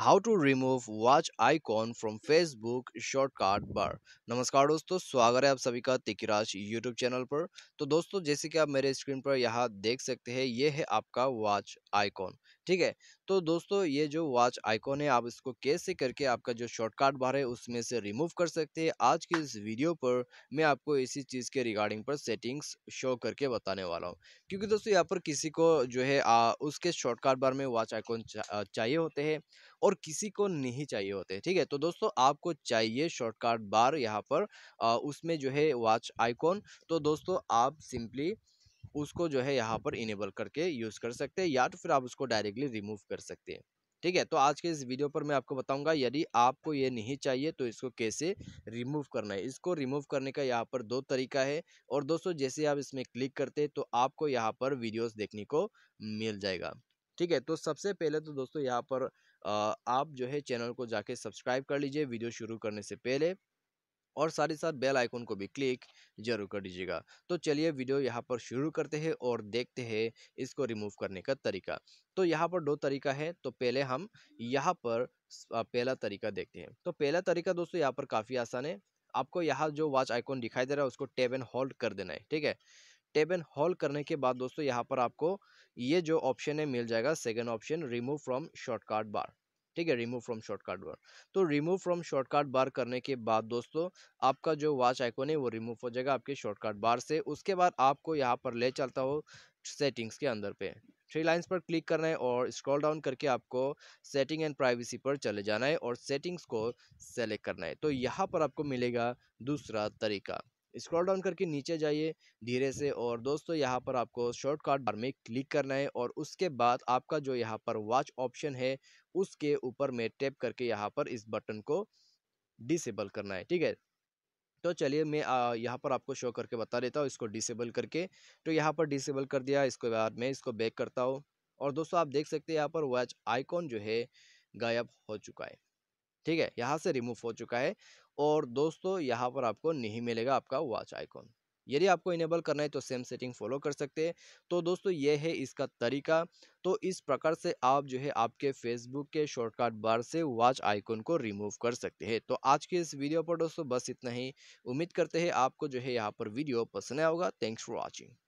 how to remove watch icon from Facebook shortcut bar नमस्कार दोस्तों स्वागत है आप सभी का तिकराज यूट्यूब चैनल पर तो दोस्तों जैसे कि आप मेरे स्क्रीन पर यहाँ देख सकते हैं ये है आपका वॉच आईकॉन ठीक है तो दोस्तों ये जो वॉच आइकॉन है आप इसको कैसे करके आपका जो शॉर्टकट बार है उसमें से रिमूव कर सकते हैं आज की इस वीडियो पर मैं आपको इसी चीज़ के रिगार्डिंग पर सेटिंग्स शो करके बताने वाला हूँ क्योंकि दोस्तों यहाँ पर किसी को जो है आ, उसके शॉर्टकट बार में वॉच आइकॉन चा, चाहिए होते हैं और किसी को नहीं चाहिए होते हैं ठीक है तो दोस्तों आपको चाहिए शॉर्टकट बार यहाँ पर आ, उसमें जो है वॉच आइकॉन तो दोस्तों आप सिंपली उसको जो है यहाँ पर इनेबल करके यूज़ कर सकते हैं या तो फिर आप उसको डायरेक्टली रिमूव कर सकते हैं ठीक है तो आज के इस वीडियो पर मैं आपको बताऊंगा यदि आपको ये नहीं चाहिए तो इसको कैसे रिमूव करना है इसको रिमूव करने का यहाँ पर दो तरीका है और दोस्तों जैसे आप इसमें क्लिक करते हैं तो आपको यहाँ पर वीडियोस देखने को मिल जाएगा ठीक है तो सबसे पहले तो दोस्तों यहाँ पर आप जो है चैनल को जाके सब्सक्राइब कर लीजिए वीडियो शुरू करने से पहले और साथ ही साथ बेल आइकॉन को भी क्लिक जरूर कर दीजिएगा तो चलिए वीडियो यहाँ पर शुरू करते हैं और देखते हैं इसको रिमूव करने का तरीका तो यहाँ पर दो तरीका है तो पहले हम यहाँ पर पहला तरीका देखते हैं तो पहला तरीका दोस्तों यहाँ पर काफ़ी आसान है आपको यहाँ जो वॉच आइकॉन दिखाई दे रहा है उसको टेब एंड होल्ड कर देना है ठीक है टेब एंड होल्ड करने के बाद दोस्तों यहाँ पर आपको ये जो ऑप्शन है मिल जाएगा second option remove from shortcut bar ठीक है रिमूव फ्रॉम शॉर्टकट बार तो रिमूव फ्रॉम शॉर्टकट बार करने के बाद दोस्तों आपका जो वॉच आइकॉन है वो रिमूव हो जाएगा आपके शॉर्टकट बार से उसके बाद आपको यहाँ पर ले चलता हो सेटिंग्स के अंदर पे थ्री लाइंस पर क्लिक करना है और स्क्रॉल डाउन करके आपको सेटिंग एंड प्राइवेसी पर चले जाना है और सेटिंग्स को सेलेक्ट करना है तो यहाँ पर आपको मिलेगा दूसरा तरीका स्क्रॉल डाउन करके नीचे जाइए धीरे से और दोस्तों यहाँ पर आपको शॉर्टकट बार में क्लिक करना है और उसके बाद आपका जो यहाँ पर वॉच ऑप्शन है उसके ऊपर में टैप करके यहाँ पर इस बटन को डिसेबल करना है ठीक है तो चलिए मैं यहाँ पर आपको शो करके बता देता हूँ इसको डिसेबल करके तो यहाँ पर डिसेबल कर दिया इसके बाद मैं इसको बैक करता हूँ और दोस्तों आप देख सकते हैं यहाँ पर वॉच आइकॉन जो है गायब हो चुका है ठीक है यहाँ से रिमूव हो चुका है और दोस्तों यहाँ पर आपको नहीं मिलेगा आपका वॉच आइकॉन यदि आपको इनेबल करना है तो सेम सेटिंग फॉलो कर सकते हैं तो दोस्तों ये है इसका तरीका तो इस प्रकार से आप जो है आपके फेसबुक के शॉर्टकट बार से वॉच आइकॉन को रिमूव कर सकते हैं तो आज के इस वीडियो पर दोस्तों बस इतना ही उम्मीद करते हैं आपको जो है यहाँ पर वीडियो पसंद आएगा थैंक्स फॉर वॉचिंग